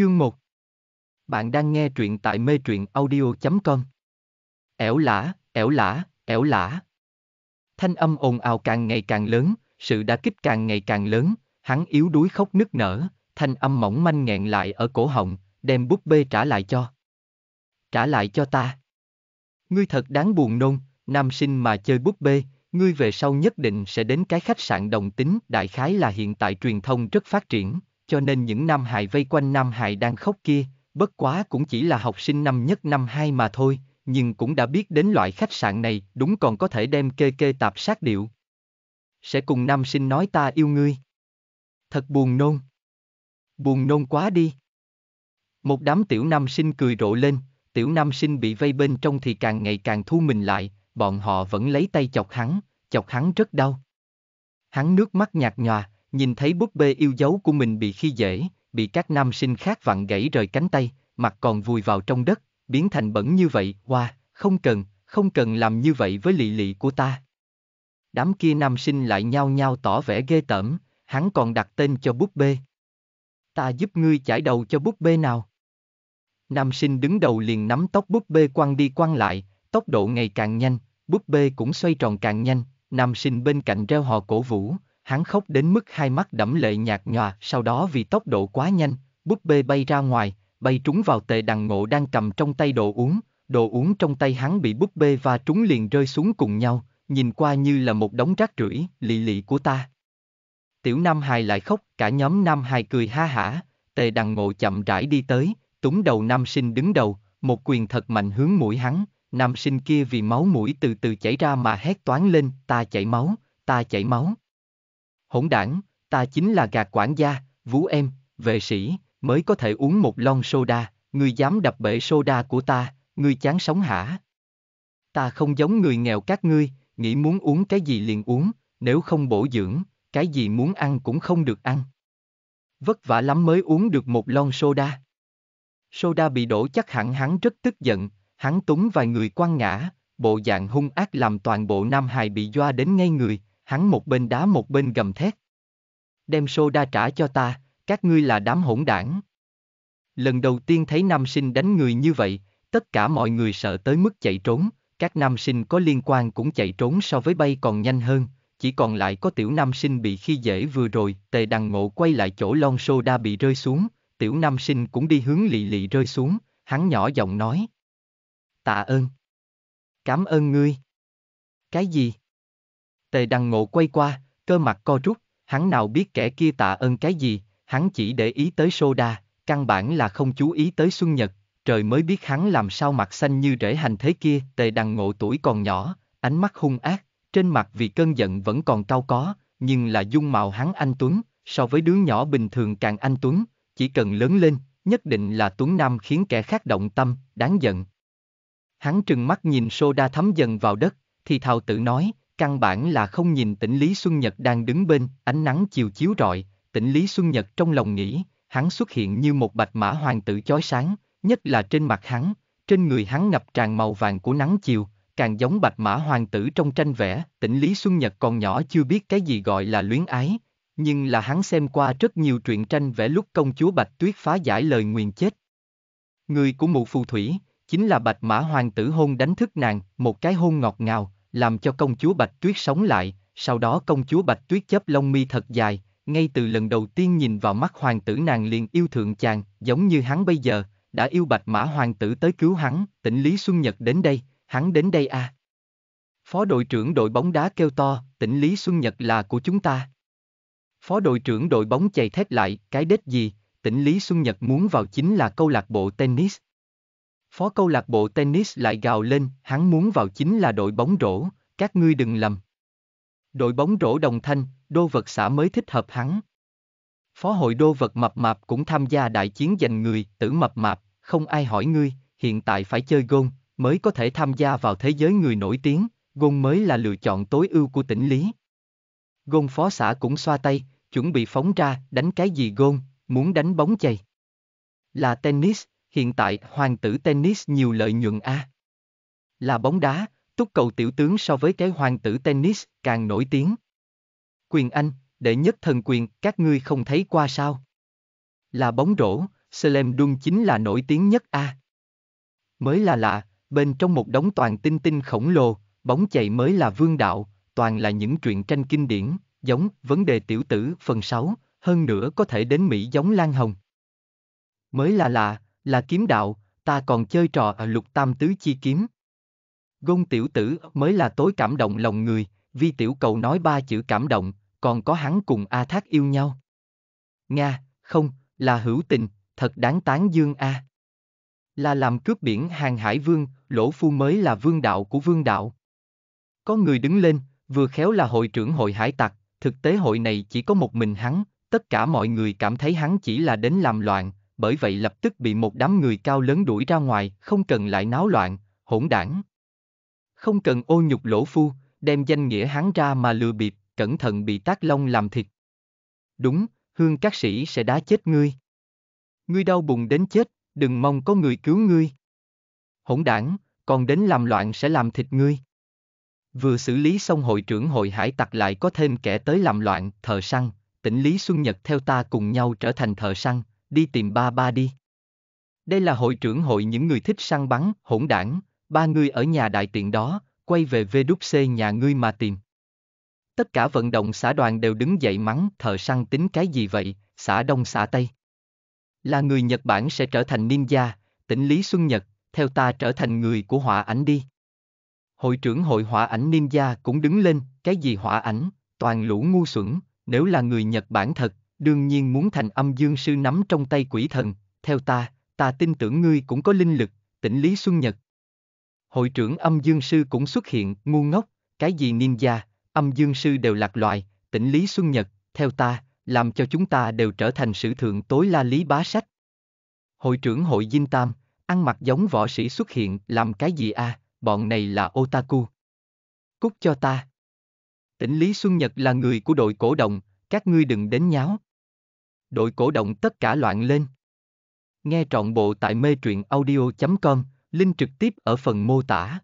Chương 1 Bạn đang nghe truyện tại mê truyện audio.com Ẻo lả, ẻo lả, ẻo lả. Thanh âm ồn ào càng ngày càng lớn, sự đã kích càng ngày càng lớn, hắn yếu đuối khóc nức nở, thanh âm mỏng manh nghẹn lại ở cổ họng, đem búp bê trả lại cho. Trả lại cho ta. Ngươi thật đáng buồn nôn, nam sinh mà chơi búp bê, ngươi về sau nhất định sẽ đến cái khách sạn đồng tính, đại khái là hiện tại truyền thông rất phát triển cho nên những nam hài vây quanh nam hài đang khóc kia, bất quá cũng chỉ là học sinh năm nhất năm hai mà thôi, nhưng cũng đã biết đến loại khách sạn này đúng còn có thể đem kê kê tạp sát điệu. Sẽ cùng nam sinh nói ta yêu ngươi. Thật buồn nôn. Buồn nôn quá đi. Một đám tiểu nam sinh cười rộ lên, tiểu nam sinh bị vây bên trong thì càng ngày càng thu mình lại, bọn họ vẫn lấy tay chọc hắn, chọc hắn rất đau. Hắn nước mắt nhạt nhòa, nhìn thấy búp bê yêu dấu của mình bị khi dễ, bị các nam sinh khác vặn gãy rời cánh tay, mặt còn vùi vào trong đất, biến thành bẩn như vậy, hoa, wow, không cần, không cần làm như vậy với lị lị của ta. Đám kia nam sinh lại nhao nhao tỏ vẻ ghê tởm, hắn còn đặt tên cho búp bê. Ta giúp ngươi chải đầu cho búp bê nào. Nam sinh đứng đầu liền nắm tóc búp bê quăng đi quăng lại, tốc độ ngày càng nhanh, búp bê cũng xoay tròn càng nhanh, nam sinh bên cạnh reo hò cổ vũ, hắn khóc đến mức hai mắt đẫm lệ nhạt nhòa, sau đó vì tốc độ quá nhanh, búp bê bay ra ngoài, bay trúng vào tề đằng ngộ đang cầm trong tay đồ uống, đồ uống trong tay hắn bị búp bê và trúng liền rơi xuống cùng nhau, nhìn qua như là một đống rác rưởi, lì lì của ta. Tiểu Nam Hài lại khóc, cả nhóm Nam Hài cười ha hả, tề đằng ngộ chậm rãi đi tới, túng đầu Nam Sinh đứng đầu, một quyền thật mạnh hướng mũi hắn, Nam Sinh kia vì máu mũi từ từ chảy ra mà hét toáng lên, ta chảy máu, ta chảy máu hỗn đảng, ta chính là gạt quản gia, vũ em, vệ sĩ, mới có thể uống một lon soda, ngươi dám đập bể soda của ta, ngươi chán sống hả? Ta không giống người nghèo các ngươi, nghĩ muốn uống cái gì liền uống, nếu không bổ dưỡng, cái gì muốn ăn cũng không được ăn. Vất vả lắm mới uống được một lon soda. Soda bị đổ chắc hẳn hắn rất tức giận, hắn túng vài người quăng ngã, bộ dạng hung ác làm toàn bộ Nam Hài bị doa đến ngay người, hắn một bên đá một bên gầm thét. Đem đa trả cho ta, các ngươi là đám hỗn đảng. Lần đầu tiên thấy nam sinh đánh người như vậy, tất cả mọi người sợ tới mức chạy trốn, các nam sinh có liên quan cũng chạy trốn so với bay còn nhanh hơn, chỉ còn lại có tiểu nam sinh bị khi dễ vừa rồi, tề đằng ngộ quay lại chỗ lon đa bị rơi xuống, tiểu nam sinh cũng đi hướng lì lì rơi xuống, hắn nhỏ giọng nói. Tạ ơn. Cảm ơn ngươi. Cái gì? Tề Đăng ngộ quay qua, cơ mặt co rút, hắn nào biết kẻ kia tạ ơn cái gì, hắn chỉ để ý tới soda, căn bản là không chú ý tới Xuân Nhật, trời mới biết hắn làm sao mặt xanh như rễ hành thế kia. Tề Đăng ngộ tuổi còn nhỏ, ánh mắt hung ác, trên mặt vì cơn giận vẫn còn cao có, nhưng là dung mạo hắn anh Tuấn, so với đứa nhỏ bình thường càng anh Tuấn, chỉ cần lớn lên, nhất định là Tuấn Nam khiến kẻ khác động tâm, đáng giận. Hắn trừng mắt nhìn soda thấm dần vào đất, thì thào tự nói, Căn bản là không nhìn tỉnh Lý Xuân Nhật đang đứng bên, ánh nắng chiều chiếu rọi, tỉnh Lý Xuân Nhật trong lòng nghĩ, hắn xuất hiện như một bạch mã hoàng tử chói sáng, nhất là trên mặt hắn, trên người hắn ngập tràn màu vàng của nắng chiều, càng giống bạch mã hoàng tử trong tranh vẽ, tỉnh Lý Xuân Nhật còn nhỏ chưa biết cái gì gọi là luyến ái, nhưng là hắn xem qua rất nhiều truyện tranh vẽ lúc công chúa Bạch Tuyết phá giải lời nguyền chết. Người của mụ phù thủy, chính là bạch mã hoàng tử hôn đánh thức nàng, một cái hôn ngọt ngào, làm cho công chúa Bạch Tuyết sống lại, sau đó công chúa Bạch Tuyết chớp lông mi thật dài, ngay từ lần đầu tiên nhìn vào mắt hoàng tử nàng liền yêu thượng chàng, giống như hắn bây giờ, đã yêu Bạch Mã hoàng tử tới cứu hắn, tỉnh Lý Xuân Nhật đến đây, hắn đến đây à. Phó đội trưởng đội bóng đá kêu to, tỉnh Lý Xuân Nhật là của chúng ta. Phó đội trưởng đội bóng chạy thét lại, cái đếch gì, tỉnh Lý Xuân Nhật muốn vào chính là câu lạc bộ tennis. Phó câu lạc bộ tennis lại gào lên, hắn muốn vào chính là đội bóng rổ, các ngươi đừng lầm. Đội bóng rổ đồng thanh, đô vật xã mới thích hợp hắn. Phó hội đô vật mập mạp cũng tham gia đại chiến giành người, tử mập mạp, không ai hỏi ngươi, hiện tại phải chơi gôn, mới có thể tham gia vào thế giới người nổi tiếng, gôn mới là lựa chọn tối ưu của tỉnh Lý. Gôn phó xã cũng xoa tay, chuẩn bị phóng ra, đánh cái gì gôn, muốn đánh bóng chày. Là tennis, hiện tại hoàng tử tennis nhiều lợi nhuận a. À? Là bóng đá, túc cầu tiểu tướng so với cái hoàng tử tennis càng nổi tiếng. Quyền Anh, đệ nhất thần quyền, các ngươi không thấy qua sao? Là bóng rổ, Slam Dunk chính là nổi tiếng nhất a. À? Mới là lạ, bên trong một đống toàn tinh tinh khổng lồ, bóng chạy mới là vương đạo, toàn là những truyện tranh kinh điển, giống vấn đề tiểu tử phần 6, hơn nữa có thể đến Mỹ giống Lan Hồng. Mới là lạ, là kiếm đạo, ta còn chơi trò lục tam tứ chi kiếm. Gôn tiểu tử mới là tối cảm động lòng người, vi tiểu cầu nói ba chữ cảm động, còn có hắn cùng A Thác yêu nhau. Nga, không, là hữu tình, thật đáng tán dương A. Là làm cướp biển hàng hải vương, lỗ phu mới là vương đạo của vương đạo. Có người đứng lên, vừa khéo là hội trưởng hội hải tặc, thực tế hội này chỉ có một mình hắn, tất cả mọi người cảm thấy hắn chỉ là đến làm loạn, bởi vậy lập tức bị một đám người cao lớn đuổi ra ngoài, không cần lại náo loạn, hỗn đảng. Không cần ô nhục lỗ phu, đem danh nghĩa hắn ra mà lừa bịp, cẩn thận bị tác long làm thịt. Đúng, hương các sĩ sẽ đá chết ngươi. Ngươi đau bụng đến chết, đừng mong có người cứu ngươi. Hỗn đảng, còn đến làm loạn sẽ làm thịt ngươi. Vừa xử lý xong hội trưởng hội hải tặc lại có thêm kẻ tới làm loạn, thờ săn, tỉnh Lý Xuân Nhật theo ta cùng nhau trở thành thờ săn, đi tìm ba ba đi. Đây là hội trưởng hội những người thích săn bắn, hỗn đảng, ba người ở nhà đại tiện đó, quay về VWC nhà ngươi mà tìm. Tất cả vận động xã đoàn đều đứng dậy mắng, thợ săn tính cái gì vậy, xã Đông xã Tây. Là người Nhật Bản sẽ trở thành ninja, tỉnh Lý Xuân Nhật, theo ta trở thành người của họa ảnh đi. Hội trưởng hội họa ảnh ninja cũng đứng lên, cái gì họa ảnh, toàn lũ ngu xuẩn, nếu là người Nhật Bản thật, đương nhiên muốn thành âm dương sư nắm trong tay quỷ thần, theo ta, ta tin tưởng ngươi cũng có linh lực, tỉnh Lý Xuân Nhật. Hội trưởng âm dương sư cũng xuất hiện, ngu ngốc, cái gì ninja, âm dương sư đều lạc loại, tỉnh Lý Xuân Nhật, theo ta, làm cho chúng ta đều trở thành sử thượng tối la Lý Bá Sách. Hội trưởng hội Dinh Tam, ăn mặc giống võ sĩ xuất hiện, làm cái gì a? À? bọn này là otaku. Cút cho ta. Tỉnh Lý Xuân Nhật là người của đội cổ động, các ngươi đừng đến nháo đội cổ động tất cả loạn lên. Nghe trọn bộ tại mê truyện audio.com, link trực tiếp ở phần mô tả.